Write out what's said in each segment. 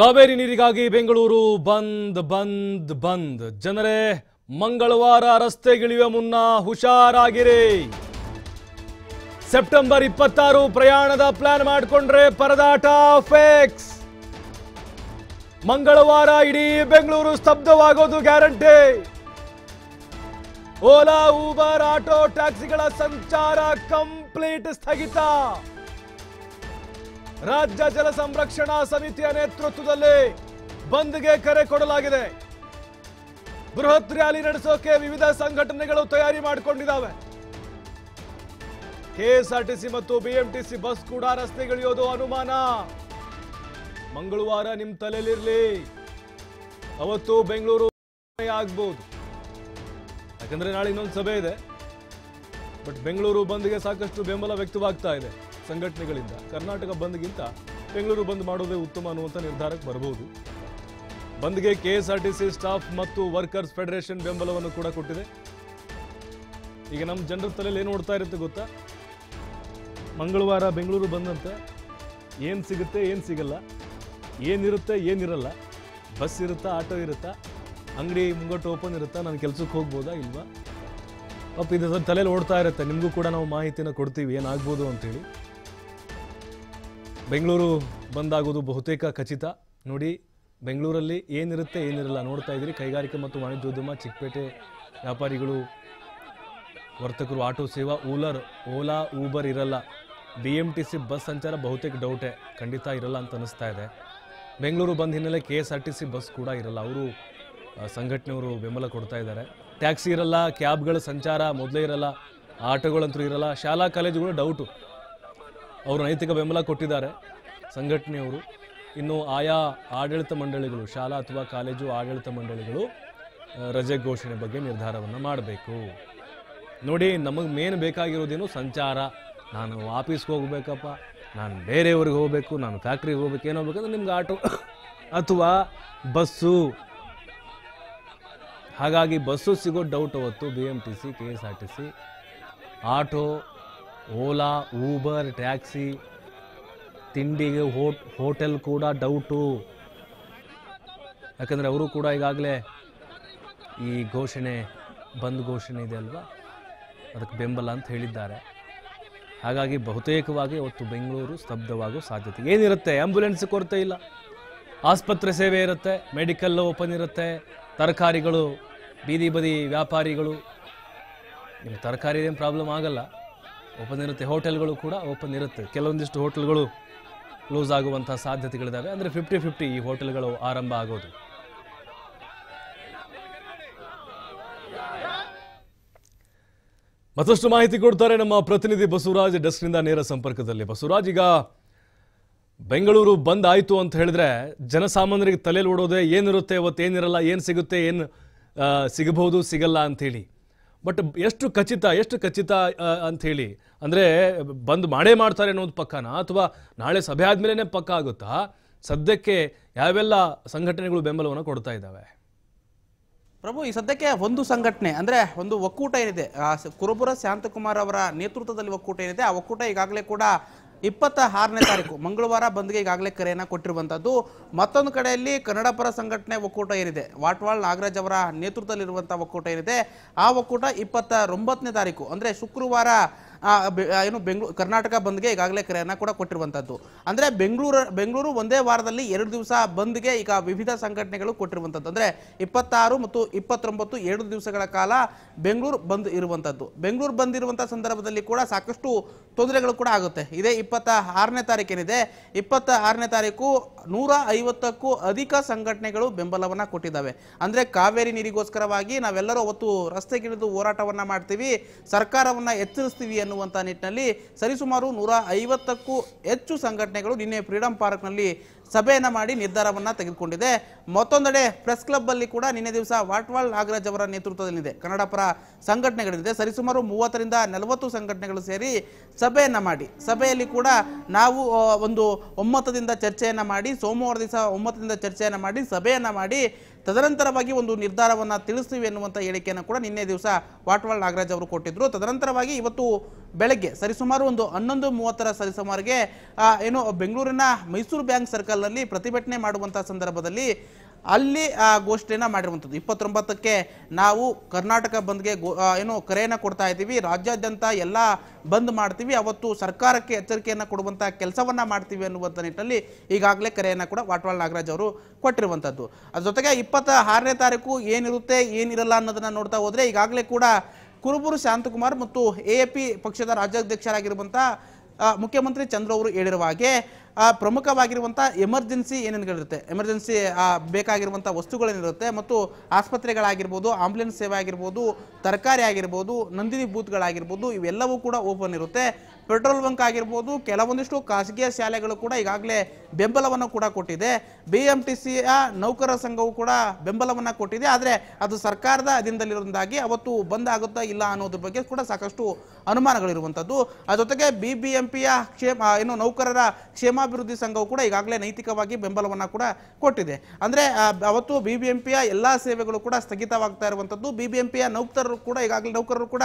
ಕಾವೇರಿ ನೀರಿಗಾಗಿ ಬೆಂಗಳೂರು ಬಂದ್ ಬಂದ್ ಬಂದ್ ಜನರೇ ಮಂಗಳವಾರ ರಸ್ತೆಗಿಳಿಯುವ ಮುನ್ನ ಹುಷಾರಾಗಿರಿ ಸೆಪ್ಟೆಂಬರ್ ಇಪ್ಪತ್ತಾರು ಪ್ರಯಾಣದ ಪ್ಲಾನ್ ಮಾಡಿಕೊಂಡ್ರೆ ಪರದಾಟ ಫೇಕ್ಸ್ ಮಂಗಳವಾರ ಇಡೀ ಬೆಂಗಳೂರು ಸ್ತಬ್ಧವಾಗೋದು ಗ್ಯಾರಂಟಿ ಓಲಾ ಊಬರ್ ಆಟೋ ಟ್ಯಾಕ್ಸಿಗಳ ಸಂಚಾರ ಕಂಪ್ಲೀಟ್ ಸ್ಥಗಿತ ರಾಜ್ಯ ಜಲ ಸಂರಕ್ಷಣಾ ಸಮಿತಿಯ ನೇತೃತ್ವದಲ್ಲಿ ಬಂದ್ಗೆ ಕರೆ ಕೊಡಲಾಗಿದೆ ಬೃಹತ್ ರ್ಯಾಲಿ ನಡೆಸೋಕೆ ವಿವಿಧ ಸಂಘಟನೆಗಳು ತಯಾರಿ ಮಾಡಿಕೊಂಡಿದ್ದಾವೆ ಕೆಎಸ್ಆರ್ಟಿಸಿ ಮತ್ತು ಬಿಎಂಟಿಸಿ ಬಸ್ ಕೂಡ ರಸ್ತೆಗಿಳಿಯೋದು ಅನುಮಾನ ಮಂಗಳವಾರ ನಿಮ್ಮ ತಲೆಯಲ್ಲಿರಲಿ ಅವತ್ತು ಬೆಂಗಳೂರು ಆಗ್ಬಹುದು ಯಾಕಂದ್ರೆ ನಾಳೆ ಇನ್ನೊಂದು ಸಭೆ ಇದೆ ಬಟ್ ಬೆಂಗಳೂರು ಬಂದ್ಗೆ ಸಾಕಷ್ಟು ಬೆಂಬಲ ವ್ಯಕ್ತವಾಗ್ತಾ ಇದೆ ಸಂಘಟನೆಗಳಿಂದ ಕರ್ನಾಟಕ ಬಂದ್ಗಿಂತ ಬೆಂಗಳೂರು ಬಂದ್ ಮಾಡೋದೇ ಉತ್ತಮ ಅನ್ನುವಂಥ ನಿರ್ಧಾರಕ್ಕೆ ಬರಬಹುದು ಬಂದ್ಗೆ ಕೆಎಸ್ಆರ್ಟಿಸಿ ಸ್ಟಾಫ್ ಮತ್ತು ವರ್ಕರ್ಸ್ ಫೆಡರೇಷನ್ ಬೆಂಬಲವನ್ನು ಕೂಡ ಕೊಟ್ಟಿದೆ ಈಗ ನಮ್ಮ ಜನರ ತಲೆಯಲ್ಲಿ ಏನು ನೋಡ್ತಾ ಇರುತ್ತೆ ಗೊತ್ತಾ ಮಂಗಳವಾರ ಬೆಂಗಳೂರು ಬಂದಂತೆ ಏನು ಸಿಗುತ್ತೆ ಏನು ಸಿಗಲ್ಲ ಏನಿರುತ್ತೆ ಏನಿರಲ್ಲ ಬಸ್ ಇರುತ್ತಾ ಆಟೋ ಇರುತ್ತಾ ಅಂಗಡಿ ಮುಂಗಟ್ಟು ಓಪನ್ ಇರುತ್ತಾ ನಾನು ಕೆಲಸಕ್ಕೆ ಹೋಗ್ಬೋದಾ ಇಲ್ವಾ ಪಾಪ ಇದು ತಲೆಯಲ್ಲಿ ಓಡ್ತಾ ಇರುತ್ತೆ ನಿಮಗೂ ಕೂಡ ನಾವು ಮಾಹಿತಿನ ಕೊಡ್ತೀವಿ ಏನಾಗ್ಬೋದು ಅಂತೇಳಿ ಬೆಂಗಳೂರು ಬಂದಾಗೋದು ಬಹುತೇಕ ಖಚಿತ ನೋಡಿ ಬೆಂಗಳೂರಲ್ಲಿ ಏನಿರುತ್ತೆ ಏನಿರಲ್ಲ ನೋಡ್ತಾ ಇದ್ದೀರಿ ಕೈಗಾರಿಕೆ ಮತ್ತು ವಾಣಿಜ್ಯೋದ್ಯಮ ಚಿಕ್ಕಪೇಟೆ ವ್ಯಾಪಾರಿಗಳು ವರ್ತಕರು ಆಟೋ ಸೇವಾ ಊಲರ್ ಓಲಾ ಊಬರ್ ಇರಲ್ಲ B M T C bus ಸಂಚಾರ ಬಹುತೇಕ ಡೌಟೆ ಖಂಡಿತ ಇರಲ್ಲ ಅಂತ ಅನ್ನಿಸ್ತಾ ಇದೆ ಬೆಂಗಳೂರು ಬಂದ ಹಿನ್ನೆಲೆ K S R T C bus ಕೂಡ ಇರಲ್ಲ ಅವರು ಸಂಘಟನೆಯವರು ಬೆಂಬಲ ಕೊಡ್ತಾ ಇದ್ದಾರೆ ಟ್ಯಾಕ್ಸಿ ಇರಲ್ಲ ಕ್ಯಾಬ್ಗಳ ಸಂಚಾರ ಮೊದಲೇ ಇರಲ್ಲ ಆಟೋಗಳಂತೂ ಇರಲ್ಲ ಶಾಲಾ ಕಾಲೇಜುಗಳು ಡೌಟು ಅವರು ನೈತಿಕ ಬೆಂಬಲ ಕೊಟ್ಟಿದ್ದಾರೆ ಸಂಘಟನೆಯವರು ಇನ್ನು ಆಯಾ ಆಡಳಿತ ಮಂಡಳಿಗಳು ಶಾಲಾ ಅಥವಾ ಕಾಲೇಜು ಆಡಳಿತ ಮಂಡಳಿಗಳು ರಜೆ ಘೋಷಣೆ ಬಗ್ಗೆ ನಿರ್ಧಾರವನ್ನು ಮಾಡಬೇಕು ನೋಡಿ ನಮಗೆ ಮೇನ್ ಬೇಕಾಗಿರೋದೇನು ಸಂಚಾರ ನಾನು ಆಫೀಸ್ಗೆ ಹೋಗ್ಬೇಕಪ್ಪ ನಾನು ಬೇರೆಯವ್ರಿಗೆ ಹೋಗಬೇಕು ನಾನು ಫ್ಯಾಕ್ಟ್ರಿಗೆ ಹೋಗ್ಬೇಕು ಏನೋ ಹೋಗ್ಬೇಕಂದ್ರೆ ನಿಮ್ಗೆ ಆಟೋ ಅಥವಾ ಬಸ್ಸು ಹಾಗಾಗಿ ಬಸ್ಸು ಸಿಗೋ ಡೌಟ್ ಅವತ್ತು B M T C K S R T C auto Ola Uber taxi ತಿಂಡಿಗೆ ಹೋಟ್ ಹೋಟೆಲ್ ಕೂಡ ಡೌಟು ಯಾಕಂದರೆ ಅವರು ಕೂಡ ಈಗಾಗಲೇ ಈ ಘೋಷಣೆ ಬಂದ್ ಘೋಷಣೆ ಇದೆ ಅಲ್ವಾ ಅದಕ್ಕೆ ಬೆಂಬಲ ಅಂತ ಹೇಳಿದ್ದಾರೆ ಹಾಗಾಗಿ ಬಹುತೇಕವಾಗಿ ಅವತ್ತು ಬೆಂಗಳೂರು ಸ್ತಬ್ಧವಾಗೋ ಸಾಧ್ಯತೆ ಏನಿರುತ್ತೆ ಆ್ಯಂಬುಲೆನ್ಸ್ ಕೊರತೆ ಇಲ್ಲ ಆಸ್ಪತ್ರೆ ಸೇವೆ ಇರುತ್ತೆ ಮೆಡಿಕಲ್ ಓಪನ್ ಇರುತ್ತೆ ತರಕಾರಿಗಳು ಬೀದಿ ಬದಿ ವ್ಯಾಪಾರಿಗಳು ನಿಮ್ಗೆ ತರಕಾರಿ ಏನು ಪ್ರಾಬ್ಲಮ್ ಆಗಲ್ಲ ಓಪನ್ ಇರುತ್ತೆ ಹೋಟೆಲ್ಗಳು ಕೂಡ ಓಪನ್ ಇರುತ್ತೆ ಕೆಲವೊಂದಿಷ್ಟು ಹೋಟೆಲ್ಗಳು ಕ್ಲೋಸ್ ಆಗುವಂತಹ ಸಾಧ್ಯತೆಗಳಿದ್ದಾವೆ ಅಂದರೆ ಫಿಫ್ಟಿ ಫಿಫ್ಟಿ ಈ ಹೋಟೆಲ್ಗಳು ಆರಂಭ ಆಗೋದು ಮತ್ತಷ್ಟು ಮಾಹಿತಿ ಕೊಡ್ತಾರೆ ನಮ್ಮ ಪ್ರತಿನಿಧಿ ಬಸವರಾಜ್ ಡೆಸ್ಕ್ನಿಂದ ನೇರ ಸಂಪರ್ಕದಲ್ಲಿ ಬಸವರಾಜ್ ಈಗ ಬೆಂಗಳೂರು ಬಂದ್ ಆಯಿತು ಅಂತ ಹೇಳಿದ್ರೆ ಜನಸಾಮಾನ್ಯರಿಗೆ ತಲೆಯಲ್ಲಿ ಓಡೋದೆ ಏನಿರುತ್ತೆ ಅವತ್ತು ಏನಿರಲ್ಲ ಏನು ಸಿಗುತ್ತೆ ಏನು ಸಿಗಬಹುದು ಸಿಗಲ್ಲ ಹೇಳಿ ಬಟ್ ಎಷ್ಟು ಖಚಿತ ಎಷ್ಟು ಖಚಿತ ಅಂಥೇಳಿ ಅಂದರೆ ಬಂದು ಮಾಡೇ ಮಾಡ್ತಾರೆ ಅನ್ನೋದು ಪಕ್ಕನಾ ಅಥವಾ ನಾಳೆ ಸಭೆ ಆದಮೇಲೆ ಪಕ್ಕ ಆಗುತ್ತಾ ಸದ್ಯಕ್ಕೆ ಯಾವೆಲ್ಲ ಸಂಘಟನೆಗಳು ಬೆಂಬಲವನ್ನು ಕೊಡ್ತಾ ಇದ್ದಾವೆ ಪ್ರಭು ಈ ಸದ್ಯಕ್ಕೆ ಒಂದು ಸಂಘಟನೆ ಅಂದರೆ ಒಂದು ಒಕ್ಕೂಟ ಏನಿದೆ ಕುರುಬುರ ಶಾಂತಕುಮಾರ್ ಅವರ ನೇತೃತ್ವದಲ್ಲಿ ಒಕ್ಕೂಟ ಏನಿದೆ ಆ ಒಕ್ಕೂಟ ಈಗಾಗಲೇ ಕೂಡ ಇಪ್ಪತ್ತ ಆರನೇ ತಾರೀಕು ಮಂಗಳವಾರ ಬಂದ್ಗೆ ಈಗಾಗಲೇ ಕರೆಯನ್ನು ಕೊಟ್ಟಿರುವಂಥದ್ದು ಮತ್ತೊಂದು ಕಡೆಯಲ್ಲಿ ಕನ್ನಡ ಪರ ಸಂಘಟನೆ ಒಕ್ಕೂಟ ಏನಿದೆ ವಾಟ್ವಾಳ್ ನಾಗರಾಜ್ ಅವರ ನೇತೃತ್ವದಲ್ಲಿರುವಂಥ ಒಕ್ಕೂಟ ಏನಿದೆ ಆ ಒಕ್ಕೂಟ ಇಪ್ಪತ್ತ ಒಂಬತ್ತನೇ ತಾರೀಕು ಅಂದರೆ ಶುಕ್ರವಾರ ಏನು ಬೆಂಗಳೂರು ಕರ್ನಾಟಕ ಬಂದ್ಗೆ ಈಗಾಗಲೇ ಕರೆಯನ್ನು ಕೂಡ ಕೊಟ್ಟಿರುವಂಥದ್ದು ಅಂದರೆ ಬೆಂಗಳೂರು ಬೆಂಗಳೂರು ಒಂದೇ ವಾರದಲ್ಲಿ ಎರಡು ದಿವಸ ಬಂದ್ಗೆ ಈಗ ವಿವಿಧ ಸಂಘಟನೆಗಳು ಕೊಟ್ಟಿರುವಂಥದ್ದು ಅಂದರೆ ಇಪ್ಪತ್ತಾರು ಮತ್ತು ಇಪ್ಪತ್ತೊಂಬತ್ತು ಎರಡು ದಿವಸಗಳ ಕಾಲ ಬೆಂಗಳೂರು ಬಂದ್ ಇರುವಂಥದ್ದು ಬೆಂಗಳೂರು ಬಂದಿರುವಂಥ ಸಂದರ್ಭದಲ್ಲಿ ಕೂಡ ಸಾಕಷ್ಟು ತೊಂದರೆಗಳು ಕೂಡ ಆಗುತ್ತೆ ಇದೇ ಇಪ್ಪತ್ತ ಆರನೇ ತಾರೀಕೇನಿದೆ ಇಪ್ಪತ್ತ ಆರನೇ ತಾರೀಕು ನೂರ ಐವತ್ತಕ್ಕೂ ಅಧಿಕ ಸಂಘಟನೆಗಳು ಬೆಂಬಲವನ್ನು ಕೊಟ್ಟಿದ್ದಾವೆ ಅಂದರೆ ಕಾವೇರಿ ನೀರಿಗೋಸ್ಕರವಾಗಿ ನಾವೆಲ್ಲರೂ ಅವತ್ತು ರಸ್ತೆಗಿಳಿದು ಹೋರಾಟವನ್ನು ಮಾಡ್ತೀವಿ ಸರ್ಕಾರವನ್ನು ಎಚ್ಚರಿಸ್ತೀವಿ ಅನ್ನುವ ಎನ್ನುವಂಥ ನಿಟ್ಟಿನಲ್ಲಿ ಸರಿಸುಮಾರು ನೂರ ಐವತ್ತಕ್ಕೂ ಹೆಚ್ಚು ಸಂಘಟನೆಗಳು ನಿನ್ನೆ ಫ್ರೀಡಂ ಪಾರ್ಕ್ನಲ್ಲಿ ಸಭೆಯನ್ನು ಮಾಡಿ ನಿರ್ಧಾರವನ್ನು ತೆಗೆದುಕೊಂಡಿದೆ ಮತ್ತೊಂದೆಡೆ ಪ್ರೆಸ್ ಕ್ಲಬ್ಬಲ್ಲಿ ಕೂಡ ನಿನ್ನೆ ದಿವಸ ವಾಟ್ವಾಳ್ ನಾಗರಾಜ್ ಅವರ ನೇತೃತ್ವದಲ್ಲಿದೆ ಕನ್ನಡ ಪರ ಸಂಘಟನೆಗಳಿದೆ ಸರಿಸುಮಾರು ಮೂವತ್ತರಿಂದ ನಲವತ್ತು ಸಂಘಟನೆಗಳು ಸೇರಿ ಸಭೆಯನ್ನು ಮಾಡಿ ಸಭೆಯಲ್ಲಿ ಕೂಡ ನಾವು ಒಂದು ಒಮ್ಮತದಿಂದ ಚರ್ಚೆಯನ್ನು ಮಾಡಿ ಸೋಮವಾರ ದಿವಸ ಒಮ್ಮತದಿಂದ ಚರ್ಚೆಯನ್ನು ಮಾಡಿ ಸಭೆಯನ್ನು ಮಾಡಿ ತದನಂತರವಾಗಿ ಒಂದು ನಿರ್ಧಾರವನ್ನು ತಿಳಿಸ್ತೀವಿ ಎನ್ನುವಂಥ ಹೇಳಿಕೆಯನ್ನು ಕೂಡ ನಿನ್ನೆ ದಿವಸ ವಾಟ್ವಾಳ್ ನಾಗರಾಜ್ ಅವರು ಕೊಟ್ಟಿದ್ದರು ತದನಂತರವಾಗಿ ಇವತ್ತು ಬೆಳಗ್ಗೆ ಸರಿಸುಮಾರು ಒಂದು ಹನ್ನೊಂದು ಮೂವತ್ತರ ಸರಿಸುಮಾರಿಗೆ ಏನು ಬೆಂಗಳೂರಿನ ಮೈಸೂರು ಬ್ಯಾಂಕ್ ಸರ್ಕಲ್ನಲ್ಲಿ ಪ್ರತಿಭಟನೆ ಮಾಡುವಂಥ ಸಂದರ್ಭದಲ್ಲಿ ಅಲ್ಲಿ ಆ ಗೋಷ್ಠಿಯನ್ನು ಮಾಡಿರುವಂಥದ್ದು ಇಪ್ಪತ್ತೊಂಬತ್ತಕ್ಕೆ ನಾವು ಕರ್ನಾಟಕ ಬಂದ್ಗೆ ಏನು ಕರೆಯನ್ನು ಕೊಡ್ತಾ ಇದ್ದೀವಿ ರಾಜ್ಯಾದ್ಯಂತ ಎಲ್ಲ ಬಂದ್ ಮಾಡ್ತೀವಿ ಅವತ್ತು ಸರ್ಕಾರಕ್ಕೆ ಎಚ್ಚರಿಕೆಯನ್ನು ಕೊಡುವಂಥ ಕೆಲಸವನ್ನು ಮಾಡ್ತೀವಿ ಅನ್ನುವಂಥ ನಿಟ್ಟಿನಲ್ಲಿ ಈಗಾಗಲೇ ಕರೆಯನ್ನು ಕೂಡ ವಾಟ್ವಾಳ್ ನಾಗರಾಜ್ ಅವರು ಕೊಟ್ಟಿರುವಂಥದ್ದು ಅದ್ರ ಜೊತೆಗೆ ಇಪ್ಪತ್ತ ಆರನೇ ತಾರೀಕು ಏನಿರುತ್ತೆ ಏನಿರಲ್ಲ ಅನ್ನೋದನ್ನು ನೋಡ್ತಾ ಹೋದರೆ ಈಗಾಗಲೇ ಕೂಡ ಕುರುಬೂರು ಶಾಂತಕುಮಾರ್ ಮತ್ತು ಎ ಪಿ ಪಕ್ಷದ ರಾಜ್ಯಾಧ್ಯಕ್ಷರಾಗಿರುವಂಥ ಮುಖ್ಯಮಂತ್ರಿ ಚಂದ್ರ ಅವರು ಹೇಳಿರುವ ಹಾಗೆ ಆ ಪ್ರಮುಖವಾಗಿರುವಂಥ ಎಮರ್ಜೆನ್ಸಿ ಏನೇನುಗಳಿರುತ್ತೆ ಎಮರ್ಜೆನ್ಸಿ ಬೇಕಾಗಿರುವಂಥ ವಸ್ತುಗಳೇನಿರುತ್ತೆ ಮತ್ತು ಆಸ್ಪತ್ರೆಗಳಾಗಿರ್ಬೋದು ಆಂಬ್ಯುಲೆನ್ಸ್ ಸೇವೆ ಆಗಿರ್ಬೋದು ತರಕಾರಿ ಆಗಿರ್ಬೋದು ನಂದಿನಿ ಬೂತ್ಗಳಾಗಿರ್ಬೋದು ಇವೆಲ್ಲವೂ ಕೂಡ ಓಪನ್ ಇರುತ್ತೆ ಪೆಟ್ರೋಲ್ ಬಂಕ್ ಆಗಿರ್ಬೋದು ಕೆಲವೊಂದಿಷ್ಟು ಖಾಸಗಿ ಶಾಲೆಗಳು ಕೂಡ ಈಗಾಗಲೇ ಬೆಂಬಲವನ್ನು ಕೂಡ ಕೊಟ್ಟಿದೆ ಬಿ ಎಮ್ ಟಿ ಸಿಯ ನೌಕರರ ಸಂಘವು ಕೂಡ ಬೆಂಬಲವನ್ನು ಕೊಟ್ಟಿದೆ ಆದರೆ ಅದು ಸರ್ಕಾರದ ಅಧೀನದಲ್ಲಿರೋದಾಗಿ ಅವತ್ತು ಬಂದ್ ಆಗುತ್ತಾ ಇಲ್ಲ ಅನ್ನೋದ್ರ ಬಗ್ಗೆ ಕೂಡ ಸಾಕಷ್ಟು ಅನುಮಾನಗಳಿರುವಂಥದ್ದು ಅದ ಜೊತೆಗೆ ಬಿ ಬಿ ಎಂ ಪಿಯ ಕ್ಷೇಮ ಏನು ನೌಕರರ ಕ್ಷೇಮ ಗ್ರಾಮಾಭಿವೃದ್ಧಿ ಸಂಘವು ಕೂಡ ಈಗಾಗಲೇ ನೈತಿಕವಾಗಿ ಬೆಂಬಲವನ್ನು ಕೂಡ ಕೊಟ್ಟಿದೆ ಅಂದರೆ ಅವತ್ತು ಬಿಬಿಎಂಪಿಯ ಎಲ್ಲಾ ಸೇವೆಗಳು ಕೂಡ ಸ್ಥಗಿತವಾಗ್ತಾ ಇರುವಂಥದ್ದು ಬಿ ನೌಕರರು ಕೂಡ ಈಗಾಗಲೇ ನೌಕರರು ಕೂಡ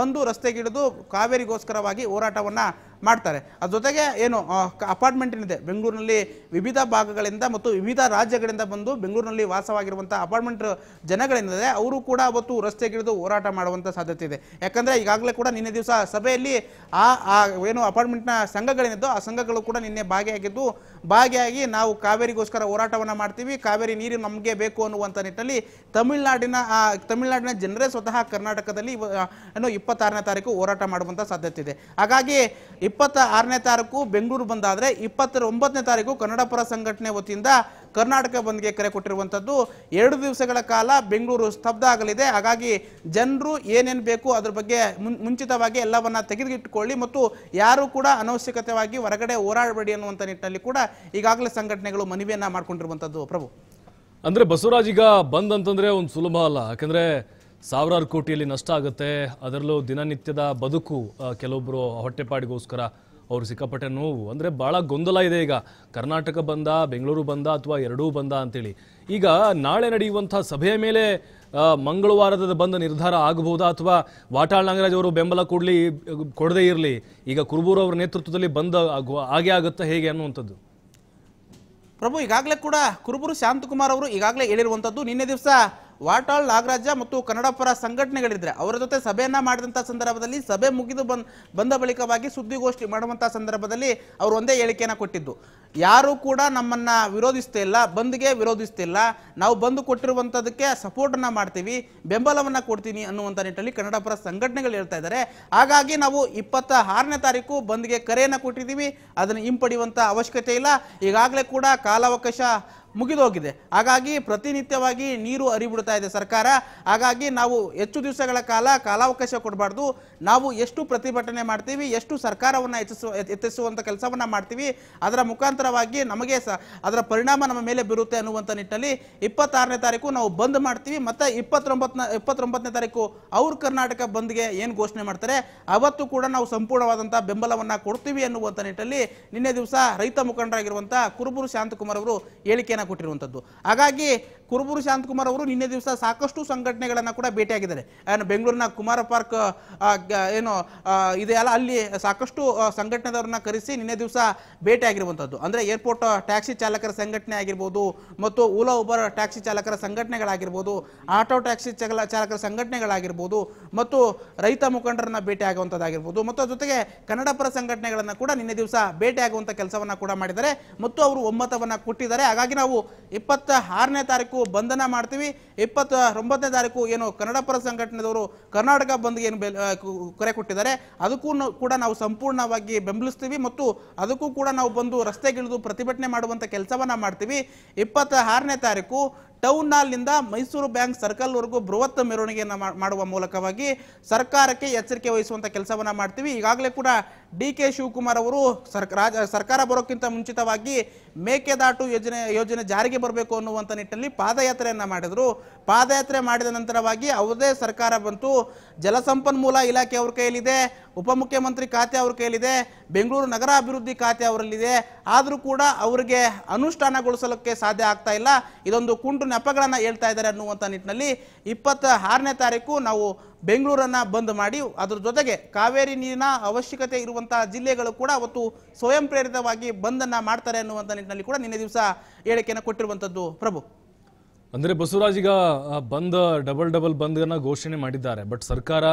ಬಂದು ರಸ್ತೆಗಿಡಿದು ಕಾವೇರಿಗೋಸ್ಕರವಾಗಿ ಹೋರಾಟವನ್ನು ಮಾಡ್ತಾರೆ ಅದ್ರ ಜೊತೆಗೆ ಏನು ಅಪಾರ್ಟ್ಮೆಂಟ್ ಏನಿದೆ ಬೆಂಗಳೂರಿನಲ್ಲಿ ವಿವಿಧ ಭಾಗಗಳಿಂದ ಮತ್ತು ವಿವಿಧ ರಾಜ್ಯಗಳಿಂದ ಬಂದು ಬೆಂಗಳೂರಿನಲ್ಲಿ ವಾಸವಾಗಿರುವಂಥ ಅಪಾರ್ಟ್ಮೆಂಟ್ ಜನಗಳೇನಿದೆ ಅವರು ಕೂಡ ಅವತ್ತು ರಸ್ತೆಗಿಳಿದು ಹೋರಾಟ ಮಾಡುವಂಥ ಸಾಧ್ಯತೆ ಇದೆ ಯಾಕಂದರೆ ಈಗಾಗಲೇ ಕೂಡ ನಿನ್ನೆ ದಿವಸ ಸಭೆಯಲ್ಲಿ ಆ ಆ ಏನು ಅಪಾರ್ಟ್ಮೆಂಟ್ನ ಸಂಘಗಳೇನಿದ್ದು ಆ ಸಂಘಗಳು ಕೂಡ ನಿನ್ನೆ ಭಾಗಿಯಾಗಿದ್ದು ಭಾಗಿಯಾಗಿ ನಾವು ಕಾವೇರಿಗೋಸ್ಕರ ಹೋರಾಟವನ್ನು ಮಾಡ್ತೀವಿ ಕಾವೇರಿ ನೀರು ನಮಗೆ ಬೇಕು ಅನ್ನುವಂಥ ನಿಟ್ಟಿನಲ್ಲಿ ತಮಿಳುನಾಡಿನ ಆ ತಮಿಳುನಾಡಿನ ಜನರೇ ಸ್ವತಃ ಕರ್ನಾಟಕದಲ್ಲಿ ಏನು ಇಪ್ಪತ್ತಾರನೇ ತಾರೀಕು ಹೋರಾಟ ಮಾಡುವಂಥ ಸಾಧ್ಯತೆ ಇದೆ ಹಾಗಾಗಿ ಇಪ್ಪತ್ತ ಆರನೇ ತಾರೀಕು ಬೆಂಗಳೂರು ಬಂದಾದರೆ ಇಪ್ಪತ್ತರ ಒಂಬತ್ತನೇ ತಾರೀಕು ಕನ್ನಡಪರ ಸಂಘಟನೆ ವತಿಯಿಂದ ಕರ್ನಾಟಕ ಬಂದ್ಗೆ ಕರೆ ಕೊಟ್ಟಿರುವಂಥದ್ದು ಎರಡು ದಿವಸಗಳ ಕಾಲ ಬೆಂಗಳೂರು ಸ್ತಬ್ಧ ಆಗಲಿದೆ ಹಾಗಾಗಿ ಜನರು ಏನೇನು ಬೇಕು ಅದ್ರ ಬಗ್ಗೆ ಮುಂಚಿತವಾಗಿ ಎಲ್ಲವನ್ನ ತೆಗೆದಿಟ್ಟುಕೊಳ್ಳಿ ಮತ್ತು ಯಾರು ಕೂಡ ಅನವಶ್ಯಕತೆವಾಗಿ ಹೊರಗಡೆ ಹೋರಾಡಬೇಡಿ ಅನ್ನುವಂಥ ನಿಟ್ಟಿನಲ್ಲಿ ಕೂಡ ಈಗಾಗಲೇ ಸಂಘಟನೆಗಳು ಮನವಿಯನ್ನ ಮಾಡಿಕೊಂಡಿರುವಂಥದ್ದು ಪ್ರಭು ಅಂದ್ರೆ ಬಸವರಾಜ್ ಈಗ ಬಂದ್ ಅಂತಂದ್ರೆ ಒಂದು ಸುಲಭ ಅಲ್ಲ ಯಾಕಂದ್ರೆ ಸಾವಿರಾರು ಕೋಟಿಯಲ್ಲಿ ನಷ್ಟ ಆಗುತ್ತೆ ಅದರಲ್ಲೂ ದಿನನಿತ್ಯದ ಬದುಕು ಕೆಲವೊಬ್ಬರು ಹೊಟ್ಟೆಪಾಡಿಗೋಸ್ಕರ ಅವರು ಸಿಕ್ಕಾಪಟ್ಟೆ ನೋವು ಅಂದರೆ ಭಾಳ ಗೊಂದಲ ಇದೆ ಈಗ ಕರ್ನಾಟಕ ಬಂದ ಬೆಂಗಳೂರು ಬಂದ ಅಥವಾ ಎರಡೂ ಬಂದ ಅಂತೇಳಿ ಈಗ ನಾಳೆ ನಡೆಯುವಂಥ ಸಭೆಯ ಮೇಲೆ ಮಂಗಳವಾರದ ಬಂದ ನಿರ್ಧಾರ ಆಗಬಹುದಾ ಅಥವಾ ವಾಟಾಳ್ ನಾಗರಾಜ್ ಅವರು ಬೆಂಬಲ ಕೊಡಲಿ ಕೊಡದೇ ಇರಲಿ ಈಗ ಕುರುಬೂರು ಅವರ ನೇತೃತ್ವದಲ್ಲಿ ಬಂದ ಹಾಗೆ ಆಗುತ್ತಾ ಹೇಗೆ ಅನ್ನುವಂಥದ್ದು ಪ್ರಭು ಈಗಾಗಲೇ ಕೂಡ ಕುರುಬೂರು ಶಾಂತಕುಮಾರ್ ಅವರು ಈಗಾಗಲೇ ಹೇಳಿರುವಂಥದ್ದು ನಿನ್ನೆ ದಿವಸ ವಾಟಾಳ್ ನಾಗರಾಜ ಮತ್ತು ಕನ್ನಡ ಪರ ಸಂಘಟನೆಗಳಿದ್ರೆ ಅವರ ಜೊತೆ ಸಭೆಯನ್ನ ಮಾಡಿದಂತಹ ಸಂದರ್ಭದಲ್ಲಿ ಸಭೆ ಮುಗಿದು ಬಂದ್ ಬಂದ ಬಳಿಕವಾಗಿ ಸುದ್ದಿಗೋಷ್ಠಿ ಮಾಡುವಂತಹ ಸಂದರ್ಭದಲ್ಲಿ ಅವರು ಒಂದೇ ಹೇಳಿಕೆಯನ್ನ ಕೊಟ್ಟಿದ್ದು ಯಾರೂ ಕೂಡ ನಮ್ಮನ್ನು ಇಲ್ಲ ಬಂದ್ಗೆ ವಿರೋಧಿಸ್ತಿಲ್ಲ ನಾವು ಬಂದು ಸಪೋರ್ಟ್ ಅನ್ನ ಮಾಡ್ತೀವಿ ಬೆಂಬಲವನ್ನ ಕೊಡ್ತೀನಿ ಅನ್ನುವಂಥ ನಿಟ್ಟಲ್ಲಿ ಕನ್ನಡ ಪರ ಸಂಘಟನೆಗಳು ಹೇಳ್ತಾ ಇದ್ದಾರೆ ಹಾಗಾಗಿ ನಾವು ಇಪ್ಪತ್ತ ಆರನೇ ತಾರೀಕು ಬಂದ್ಗೆ ಕರೆಯನ್ನ ಕೊಟ್ಟಿದ್ದೀವಿ ಅದನ್ನು ಹಿಂಪಡೆಯುವಂತ ಅವಶ್ಯಕತೆ ಇಲ್ಲ ಈಗಾಗಲೇ ಕೂಡ ಕಾಲಾವಕಾಶ ಮುಗಿದೋಗಿದೆ ಹಾಗಾಗಿ ಪ್ರತಿನಿತ್ಯವಾಗಿ ನೀರು ಹರಿಬಿಡ್ತಾ ಇದೆ ಸರ್ಕಾರ ಹಾಗಾಗಿ ನಾವು ಹೆಚ್ಚು ದಿವಸಗಳ ಕಾಲ ಕಾಲಾವಕಾಶ ಕೊಡಬಾರ್ದು ನಾವು ಎಷ್ಟು ಪ್ರತಿಭಟನೆ ಮಾಡ್ತೀವಿ ಎಷ್ಟು ಸರ್ಕಾರವನ್ನು ಹೆಚ್ಚಿಸುವ ಎತ್ತಿಸುವಂಥ ಕೆಲಸವನ್ನು ಮಾಡ್ತೀವಿ ಅದರ ಮುಖಾಂತರವಾಗಿ ನಮಗೆ ಸ ಅದರ ಪರಿಣಾಮ ನಮ್ಮ ಮೇಲೆ ಬೀರುತ್ತೆ ಅನ್ನುವಂಥ ನಿಟ್ಟಿನಲ್ಲಿ ಇಪ್ಪತ್ತಾರನೇ ತಾರೀಕು ನಾವು ಬಂದ್ ಮಾಡ್ತೀವಿ ಮತ್ತು ಇಪ್ಪತ್ತೊಂಬತ್ತನ ಇಪ್ಪತ್ತೊಂಬತ್ತನೇ ತಾರೀಕು ಅವ್ರ ಕರ್ನಾಟಕ ಬಂದ್ಗೆ ಏನು ಘೋಷಣೆ ಮಾಡ್ತಾರೆ ಅವತ್ತು ಕೂಡ ನಾವು ಸಂಪೂರ್ಣವಾದಂಥ ಬೆಂಬಲವನ್ನು ಕೊಡ್ತೀವಿ ಅನ್ನುವಂಥ ನಿಟ್ಟಿನಲ್ಲಿ ನಿನ್ನೆ ದಿವಸ ರೈತ ಮುಖಂಡರಾಗಿರುವಂಥ ಕುರುಬುರು ಶಾಂತಕುಮಾರ್ ಅವರು ಹೇಳಿಕೆ ಕೊಟ್ಟಿರುವಂಥದ್ದು ಹಾಗಾಗಿ ಕುರುಬೂರು ಶಾಂತಕುಮಾರ್ ಅವರು ನಿನ್ನೆ ದಿವಸ ಸಾಕಷ್ಟು ಸಂಘಟನೆಗಳನ್ನು ಕೂಡ ಭೇಟಿಯಾಗಿದ್ದಾರೆ ಏನು ಬೆಂಗಳೂರಿನ ಕುಮಾರ ಪಾರ್ಕ್ ಏನು ಇದೆಯಲ್ಲ ಅಲ್ಲಿ ಸಾಕಷ್ಟು ಸಂಘಟನೆದವ್ರನ್ನ ಕರೆಸಿ ನಿನ್ನೆ ದಿವಸ ಭೇಟಿಯಾಗಿರುವಂಥದ್ದು ಅಂದರೆ ಏರ್ಪೋರ್ಟ್ ಟ್ಯಾಕ್ಸಿ ಚಾಲಕರ ಸಂಘಟನೆ ಆಗಿರ್ಬೋದು ಮತ್ತು ಓಲಾ ಉಬರ್ ಟ್ಯಾಕ್ಸಿ ಚಾಲಕರ ಸಂಘಟನೆಗಳಾಗಿರ್ಬೋದು ಆಟೋ ಟ್ಯಾಕ್ಸಿ ಚಲ ಚಾಲಕರ ಸಂಘಟನೆಗಳಾಗಿರ್ಬೋದು ಮತ್ತು ರೈತ ಮುಖಂಡರನ್ನ ಭೇಟಿ ಮತ್ತು ಜೊತೆಗೆ ಕನ್ನಡ ಪರ ಸಂಘಟನೆಗಳನ್ನು ಕೂಡ ನಿನ್ನೆ ದಿವಸ ಭೇಟಿ ಕೆಲಸವನ್ನು ಕೂಡ ಮಾಡಿದ್ದಾರೆ ಮತ್ತು ಅವರು ಒಮ್ಮತವನ್ನು ಕೊಟ್ಟಿದ್ದಾರೆ ಹಾಗಾಗಿ ನಾವು ಇಪ್ಪತ್ತ ಆರನೇ ತಾರೀಕು ಬಂಧನ ಮಾಡ್ತೀವಿ ಇಪ್ಪತ್ತ ಒಂಬತ್ತನೇ ತಾರೀಕು ಏನು ಕನ್ನಡ ಪರ ಸಂಘಟನೆದವರು ಕರ್ನಾಟಕ ಬಂದ್ಗೆ ಏನು ಕರೆ ಕೊಟ್ಟಿದ್ದಾರೆ ಅದಕ್ಕೂ ಕೂಡ ನಾವು ಸಂಪೂರ್ಣವಾಗಿ ಬೆಂಬಲಿಸ್ತೀವಿ ಮತ್ತು ಅದಕ್ಕೂ ಕೂಡ ನಾವು ಬಂದು ರಸ್ತೆಗಿಳಿದು ಪ್ರತಿಭಟನೆ ಮಾಡುವಂಥ ಕೆಲಸವನ್ನು ಮಾಡ್ತೀವಿ ಇಪ್ಪತ್ತ ಆರನೇ ತಾರೀಕು ಟೌನ್ ಹಾಲ್ನಿಂದ ಮೈಸೂರು ಬ್ಯಾಂಕ್ ಸರ್ಕಲ್ವರೆಗೂ ಬೃಹತ್ ಮೆರವಣಿಗೆಯನ್ನು ಮಾಡುವ ಮೂಲಕವಾಗಿ ಸರ್ಕಾರಕ್ಕೆ ಎಚ್ಚರಿಕೆ ವಹಿಸುವಂಥ ಕೆಲಸವನ್ನು ಮಾಡ್ತೀವಿ ಈಗಾಗಲೇ ಕೂಡ ಡಿ ಕೆ ಶಿವಕುಮಾರ್ ಅವರು ರಾಜ ಸರ್ಕಾರ ಬರೋಕ್ಕಿಂತ ಮುಂಚಿತವಾಗಿ ಮೇಕೆದಾಟು ಯೋಜನೆ ಯೋಜನೆ ಜಾರಿಗೆ ಬರಬೇಕು ಅನ್ನುವಂಥ ನಿಟ್ಟಿನಲ್ಲಿ ಪಾದಯಾತ್ರೆಯನ್ನು ಮಾಡಿದರು ಪಾದಯಾತ್ರೆ ಮಾಡಿದ ನಂತರವಾಗಿ ಅವರದೇ ಸರ್ಕಾರ ಬಂತು ಜಲಸಂಪನ್ಮೂಲ ಇಲಾಖೆ ಅವ್ರ ಕೈಯಲ್ಲಿದೆ ಉಪಮುಖ್ಯಮಂತ್ರಿ ಖಾತೆ ಅವ್ರ ಕೈಯಲ್ಲಿದೆ ಬೆಂಗಳೂರು ನಗರ ಅಭಿವೃದ್ಧಿ ಖಾತೆ ಅವರಲ್ಲಿದೆ ಆದರೂ ಕೂಡ ಅವರಿಗೆ ಅನುಷ್ಠಾನಗೊಳಿಸಲಿಕ್ಕೆ ಸಾಧ್ಯ ಆಗ್ತಾ ಇಲ್ಲ ಇದೊಂದು ಕುಂಟು ನೆಪಗಳನ್ನು ಹೇಳ್ತಾ ಇದ್ದಾರೆ ಅನ್ನುವಂಥ ನಿಟ್ಟಿನಲ್ಲಿ ಇಪ್ಪತ್ತ ಆರನೇ ತಾರೀಕು ನಾವು ಬೆಂಗಳೂರನ್ನು ಬಂದ್ ಮಾಡಿ ಅದರ ಜೊತೆಗೆ ಕಾವೇರಿ ನೀರಿನ ಅವಶ್ಯಕತೆ ಇರುವಂತಹ ಜಿಲ್ಲೆಗಳು ಕೂಡ ಅವತ್ತು ಸ್ವಯಂ ಪ್ರೇರಿತವಾಗಿ ಬಂದನ್ನು ಮಾಡ್ತಾರೆ ಅನ್ನುವಂಥ ನಿಟ್ಟಿನಲ್ಲಿ ಕೂಡ ನಿನ್ನೆ ದಿವಸ ಹೇಳಿಕೆಯನ್ನು ಕೊಟ್ಟಿರುವಂಥದ್ದು ಪ್ರಭು ಅಂದರೆ ಬಸವರಾಜ್ ಈಗ ಬಂದ್ ಡಬಲ್ ಡಬಲ್ ಬಂದ್ನ ಘೋಷಣೆ ಮಾಡಿದ್ದಾರೆ ಬಟ್ ಸರ್ಕಾರ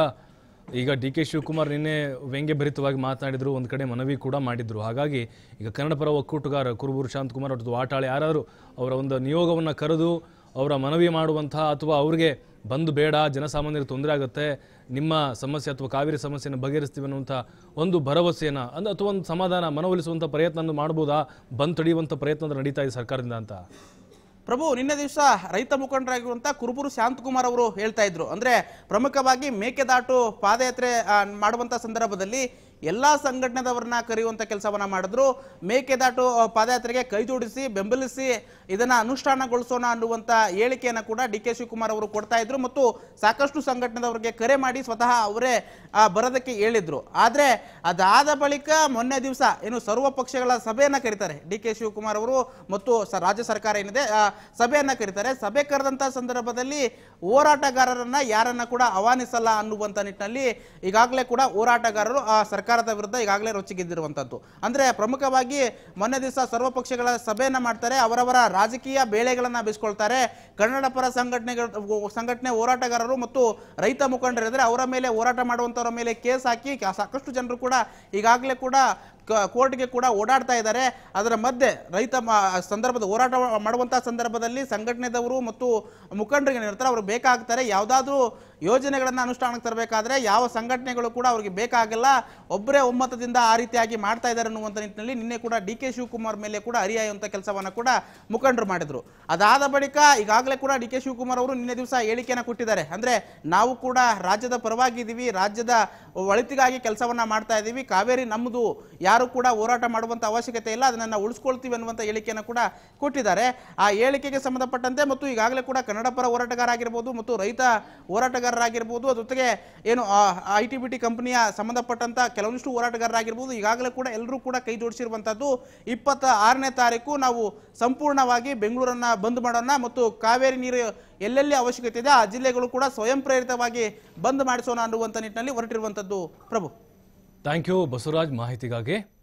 ಈಗ ಡಿ ಕೆ ಶಿವಕುಮಾರ್ ನಿನ್ನೆ ವ್ಯಂಗ್ಯಭರಿತವಾಗಿ ಭರಿತವಾಗಿ ಮಾತನಾಡಿದರು ಒಂದು ಕಡೆ ಮನವಿ ಕೂಡ ಮಾಡಿದರು ಹಾಗಾಗಿ ಈಗ ಕನ್ನಡ ಪರ ಒಕ್ಕೂಟಗಾರ ಕುರುಬೂರು ಶಾಂತಕುಮಾರ್ ಅವ್ರದ್ದು ವಾಟಾಳೆ ಯಾರಾದರೂ ಅವರ ಒಂದು ನಿಯೋಗವನ್ನು ಕರೆದು ಅವರ ಮನವಿ ಮಾಡುವಂತಹ ಅಥವಾ ಅವ್ರಿಗೆ ಬಂದು ಬೇಡ ಜನಸಾಮಾನ್ಯರಿಗೆ ತೊಂದರೆ ಆಗುತ್ತೆ ನಿಮ್ಮ ಸಮಸ್ಯೆ ಅಥವಾ ಕಾವೇರಿ ಸಮಸ್ಯೆಯನ್ನು ಬಗೆಹರಿಸ್ತೀವಿ ಅನ್ನುವಂಥ ಒಂದು ಭರವಸೆಯನ್ನು ಅಂದರೆ ಅಥವಾ ಒಂದು ಸಮಾಧಾನ ಮನವೊಲಿಸುವಂಥ ಪ್ರಯತ್ನ ಮಾಡ್ಬೋದಾ ಬಂದ್ ತಡೆಯುವಂಥ ಪ್ರಯತ್ನ ನಡೀತಾ ಇದೆ ಸರ್ಕಾರದಿಂದ ಅಂತ ಪ್ರಭು ನಿನ್ನೆ ದಿವಸ ರೈತ ಮುಖಂಡರಾಗಿರುವಂಥ ಕುರುಬೂರು ಶಾಂತಕುಮಾರ್ ಅವರು ಹೇಳ್ತಾ ಇದ್ರು ಅಂದರೆ ಪ್ರಮುಖವಾಗಿ ಮೇಕೆದಾಟು ಪಾದಯಾತ್ರೆ ಮಾಡುವಂಥ ಸಂದರ್ಭದಲ್ಲಿ ಎಲ್ಲ ಸಂಘಟನೆದವ್ರನ್ನ ಕರೆಯುವಂಥ ಕೆಲಸವನ್ನ ಮಾಡಿದ್ರು ಮೇಕೆದಾಟು ಪಾದಯಾತ್ರೆಗೆ ಕೈ ಜೋಡಿಸಿ ಬೆಂಬಲಿಸಿ ಇದನ್ನು ಅನುಷ್ಠಾನಗೊಳಿಸೋಣ ಅನ್ನುವಂಥ ಹೇಳಿಕೆಯನ್ನು ಕೂಡ ಡಿ ಕೆ ಶಿವಕುಮಾರ್ ಅವರು ಕೊಡ್ತಾ ಇದ್ರು ಮತ್ತು ಸಾಕಷ್ಟು ಸಂಘಟನೆದವರಿಗೆ ಕರೆ ಮಾಡಿ ಸ್ವತಃ ಅವರೇ ಬರೋದಕ್ಕೆ ಹೇಳಿದ್ರು ಆದರೆ ಅದಾದ ಬಳಿಕ ಮೊನ್ನೆ ದಿವಸ ಏನು ಸರ್ವ ಪಕ್ಷಗಳ ಸಭೆಯನ್ನು ಕರೀತಾರೆ ಡಿ ಕೆ ಶಿವಕುಮಾರ್ ಅವರು ಮತ್ತು ರಾಜ್ಯ ಸರ್ಕಾರ ಏನಿದೆ ಸಭೆಯನ್ನ ಕರೀತಾರೆ ಸಭೆ ಕರೆದಂಥ ಸಂದರ್ಭದಲ್ಲಿ ಹೋರಾಟಗಾರರನ್ನ ಯಾರನ್ನ ಕೂಡ ಆಹ್ವಾನಿಸಲ್ಲ ಅನ್ನುವಂಥ ನಿಟ್ಟಿನಲ್ಲಿ ಈಗಾಗಲೇ ಕೂಡ ಹೋರಾಟಗಾರರು ಸರ್ಕಾರ ಸರ್ಕಾರದ ವಿರುದ್ಧ ಈಗಾಗಲೇ ರೊಚ್ಚಿಗೆದ್ದಿರುವಂಥದ್ದು ಅಂದರೆ ಪ್ರಮುಖವಾಗಿ ಮೊನ್ನೆ ದಿವಸ ಸರ್ವಪಕ್ಷಗಳ ಸಭೆಯನ್ನು ಮಾಡ್ತಾರೆ ಅವರವರ ರಾಜಕೀಯ ಬೇಳೆಗಳನ್ನು ಬಿಸ್ಕೊಳ್ತಾರೆ ಕನ್ನಡ ಪರ ಸಂಘಟನೆಗಳ ಸಂಘಟನೆ ಹೋರಾಟಗಾರರು ಮತ್ತು ರೈತ ಮುಖಂಡರಿದ್ದರೆ ಅವರ ಮೇಲೆ ಹೋರಾಟ ಮಾಡುವಂಥವರ ಮೇಲೆ ಕೇಸ್ ಹಾಕಿ ಸಾಕಷ್ಟು ಜನರು ಕೂಡ ಈಗಾಗಲೇ ಕೂಡ ಕೋರ್ಟ್ಗೆ ಕೂಡ ಓಡಾಡ್ತಾ ಇದ್ದಾರೆ ಅದರ ಮಧ್ಯೆ ರೈತ ಸಂದರ್ಭದ ಹೋರಾಟ ಮಾಡುವಂತಹ ಸಂದರ್ಭದಲ್ಲಿ ಸಂಘಟನೆದವರು ಮತ್ತು ಮುಖಂಡರಿಗೆ ಏನಿರ್ತಾರೆ ಅವರು ಬೇಕಾಗ್ತಾರೆ ಯಾವುದಾದ್ರೂ ಯೋಜನೆಗಳನ್ನು ಅನುಷ್ಠಾನಕ್ಕೆ ತರಬೇಕಾದ್ರೆ ಯಾವ ಸಂಘಟನೆಗಳು ಕೂಡ ಅವರಿಗೆ ಬೇಕಾಗಿಲ್ಲ ಒಬ್ಬರೇ ಒಮ್ಮತದಿಂದ ಆ ರೀತಿಯಾಗಿ ಮಾಡ್ತಾ ಇದ್ದಾರೆ ಅನ್ನುವಂಥ ನಿಟ್ಟಿನಲ್ಲಿ ನಿನ್ನೆ ಕೂಡ ಡಿ ಕೆ ಶಿವಕುಮಾರ್ ಮೇಲೆ ಕೂಡ ಅರಿಯಾಯುವಂಥ ಕೆಲಸವನ್ನು ಕೂಡ ಮುಖಂಡರು ಮಾಡಿದರು ಅದಾದ ಬಳಿಕ ಈಗಾಗಲೇ ಕೂಡ ಡಿ ಕೆ ಶಿವಕುಮಾರ್ ಅವರು ನಿನ್ನೆ ದಿವಸ ಹೇಳಿಕೆಯನ್ನು ಕೊಟ್ಟಿದ್ದಾರೆ ಅಂದರೆ ನಾವು ಕೂಡ ರಾಜ್ಯದ ಪರವಾಗಿದ್ದೀವಿ ರಾಜ್ಯದ ಒಳಿತಿಗಾಗಿ ಕೆಲಸವನ್ನು ಮಾಡ್ತಾ ಇದ್ದೀವಿ ಕಾವೇರಿ ನಮ್ಮದು ಯಾರು ಕೂಡ ಹೋರಾಟ ಮಾಡುವಂಥ ಅವಶ್ಯಕತೆ ಇಲ್ಲ ಅದನ್ನ ಉಳಿಸ್ಕೊಳ್ತೀವಿ ಅನ್ನುವಂಥ ಹೇಳಿಕೆಯನ್ನು ಕೂಡ ಕೊಟ್ಟಿದ್ದಾರೆ ಆ ಹೇಳಿಕೆಗೆ ಸಂಬಂಧಪಟ್ಟಂತೆ ಮತ್ತು ಈಗಾಗಲೇ ಕೂಡ ಕನ್ನಡ ಪರ ಹೋರಾಟಗಾರ ಆಗಿರ್ಬೋದು ಮತ್ತು ರೈತ ಹೋರಾಟಗಾರರಾಗಿರ್ಬೋದು ಜೊತೆಗೆ ಏನು ಐ ಟಿ ಬಿ ಟಿ ಕಂಪನಿಯ ಸಂಬಂಧಪಟ್ಟಂಥ ಕೆಲವೊಂದಿಷ್ಟು ಹೋರಾಟಗಾರರಾಗಿರ್ಬೋದು ಈಗಾಗಲೇ ಕೂಡ ಎಲ್ಲರೂ ಕೂಡ ಕೈ ಜೋಡಿಸಿರುವಂಥದ್ದು ಇಪ್ಪತ್ತ ಆರನೇ ತಾರೀಕು ನಾವು ಸಂಪೂರ್ಣವಾಗಿ ಬೆಂಗಳೂರನ್ನ ಬಂದ್ ಮಾಡೋಣ ಮತ್ತು ಕಾವೇರಿ ನೀರು ಎಲ್ಲೆಲ್ಲಿ ಅವಶ್ಯಕತೆ ಇದೆ ಆ ಜಿಲ್ಲೆಗಳು ಕೂಡ ಸ್ವಯಂ ಪ್ರೇರಿತವಾಗಿ ಬಂದ್ ಮಾಡಿಸೋಣ ಅನ್ನುವಂಥ ನಿಟ್ಟಿನಲ್ಲಿ ಹೊರಟಿರುವಂಥದ್ದು ಪ್ರಭು थैंक यू बसवराज महिति